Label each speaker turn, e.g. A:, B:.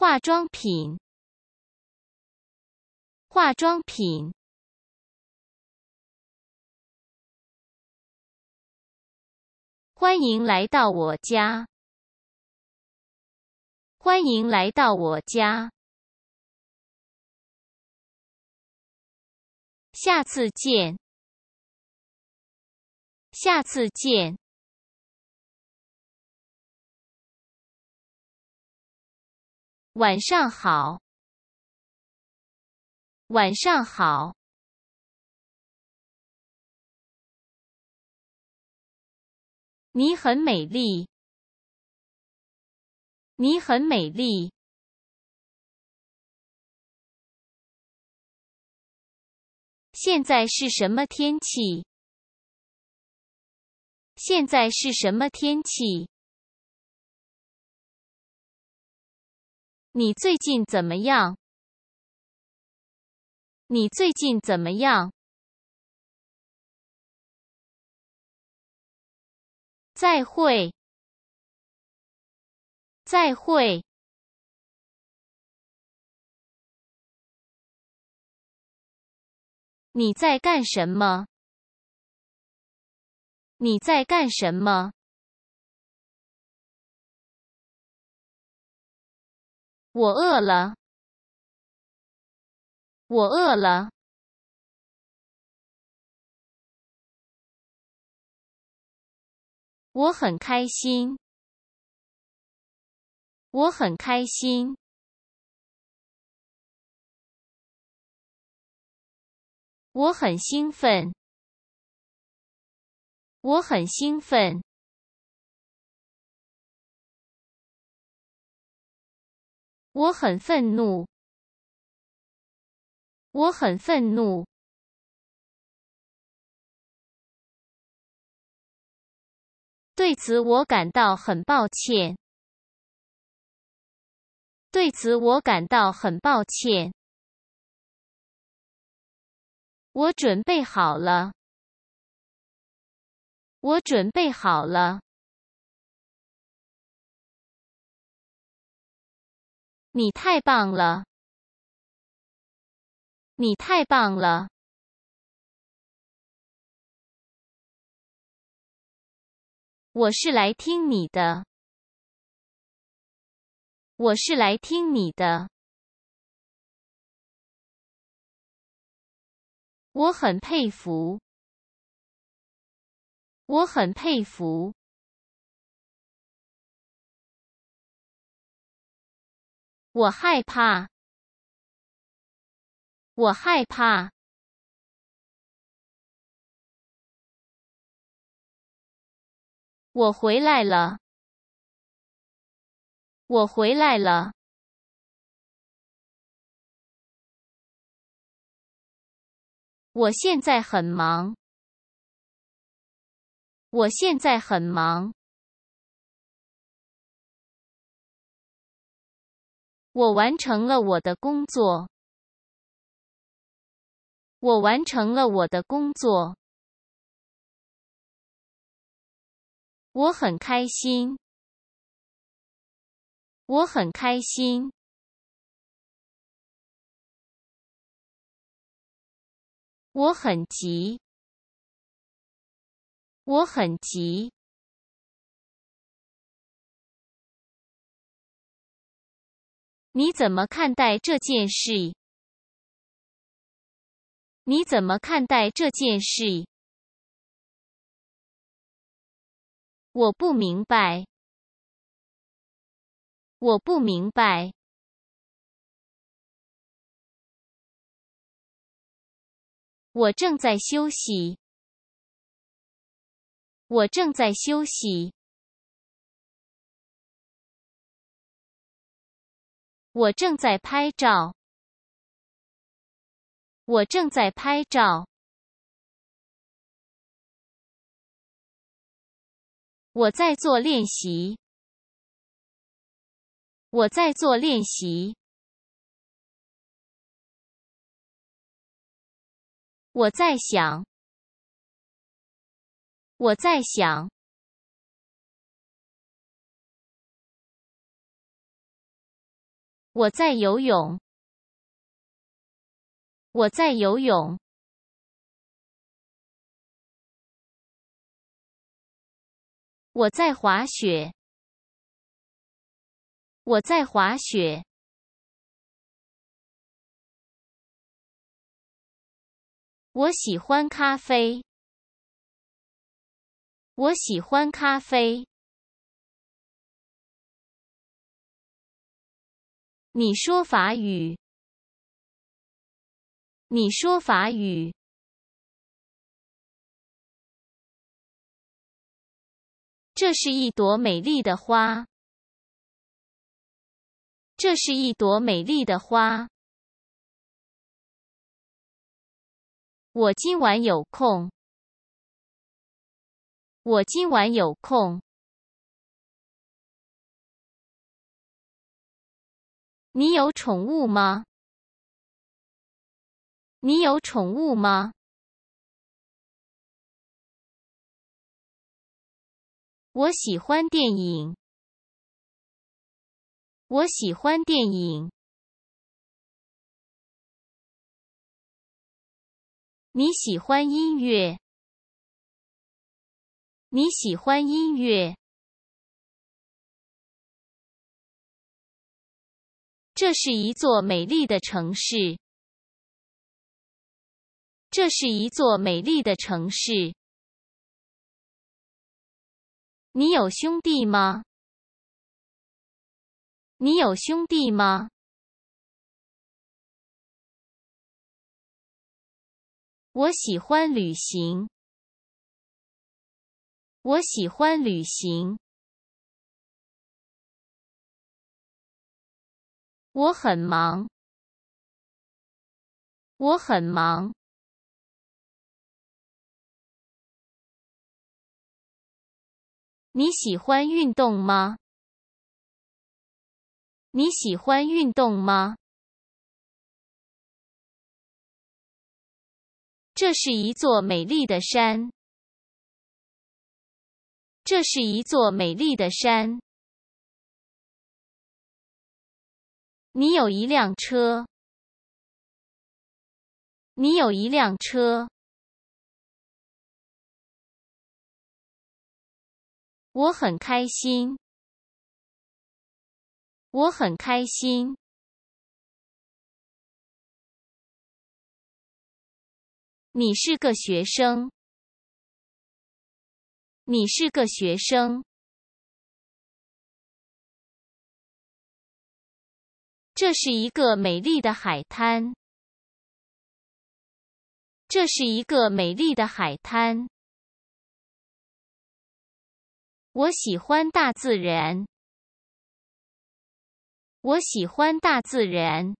A: 化妆品，化妆品。欢迎来到我家。欢迎来到我家。下次见。下次见。晚上好，晚上好。你很美丽，你很美丽。现在是什么天气？现在是什么天气？你最近怎么样？你最近怎么样？再会，再会。你在干什么？你在干什么？我饿了，我饿了，我很开心，我很开心，我很兴奋，我很兴奋。我很愤怒，我很愤怒。对此我感到很抱歉，对此我感到很抱歉。我准备好了，我准备好了。你太棒了，你太棒了。我是来听你的，我是来听你的。我很佩服，我很佩服。我害怕，我害怕。我回来了，我回来了。我现在很忙，我现在很忙。我完成了我的工作。我完成了我的工作。我很开心。我很开心。我很急。我很急。你怎么看待这件事？你怎么看待这件事？我不明白。我不明白。我正在休息。我正在休息。我正在拍照。我正在拍照。我在做练习。我在做练习。我在想。我在想。我在游泳。我在游泳。我在滑雪。我在滑雪。我喜欢咖啡。我喜欢咖啡。你说法语。你说法语。这是一朵美丽的花。这是一朵美丽的花。我今晚有空。我今晚有空。你有宠物吗？你有宠物吗？我喜欢电影。我喜欢电影。你喜欢音乐？你喜欢音乐？这是一座美丽的城市。这是一座美丽的城市。你有兄弟吗？你有兄弟吗？我喜欢旅行。我喜欢旅行。我很忙，我很忙。你喜欢运动吗？你喜欢运动吗？这是一座美丽的山。这是一座美丽的山。你有一辆车，你有一辆车，我很开心，我很开心。你是个学生，你是个学生。这是一个美丽的海滩。这是一个美丽的海滩。我喜欢大自然。我喜欢大自然。